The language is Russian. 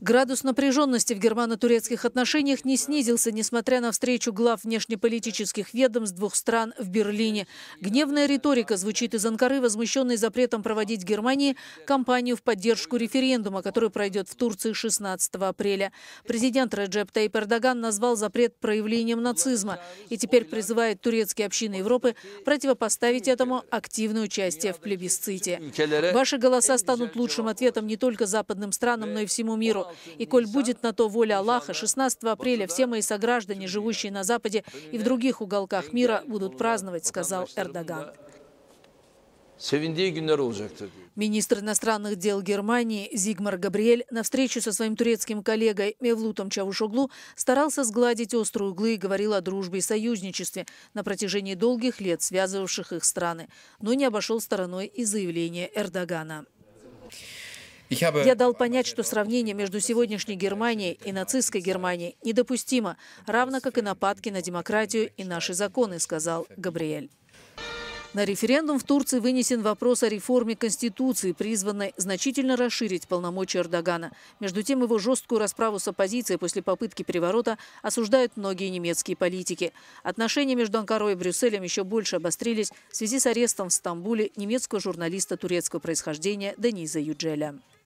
Градус напряженности в германо-турецких отношениях не снизился, несмотря на встречу глав внешнеполитических ведомств двух стран в Берлине. Гневная риторика звучит из Анкары, возмущенной запретом проводить в Германии кампанию в поддержку референдума, который пройдет в Турции 16 апреля. Президент Реджеп Тайп Эрдоган назвал запрет проявлением нацизма и теперь призывает турецкие общины Европы противопоставить этому активное участие в плебисците. Ваши голоса станут лучшим ответом не только западным странам, но и всему миру. И коль будет на то воля Аллаха, 16 апреля все мои сограждане, живущие на Западе и в других уголках мира, будут праздновать, сказал Эрдоган. Министр иностранных дел Германии Зигмар Габриэль на встречу со своим турецким коллегой Мевлутом Чавушоглу старался сгладить острые углы и говорил о дружбе и союзничестве на протяжении долгих лет, связывавших их страны, но не обошел стороной и заявление Эрдогана. Я дал понять, что сравнение между сегодняшней Германией и нацистской Германией недопустимо, равно как и нападки на демократию и наши законы, сказал Габриэль. На референдум в Турции вынесен вопрос о реформе Конституции, призванной значительно расширить полномочия Эрдогана. Между тем, его жесткую расправу с оппозицией после попытки переворота осуждают многие немецкие политики. Отношения между Анкарой и Брюсселем еще больше обострились в связи с арестом в Стамбуле немецкого журналиста турецкого происхождения Дениза Юджеля.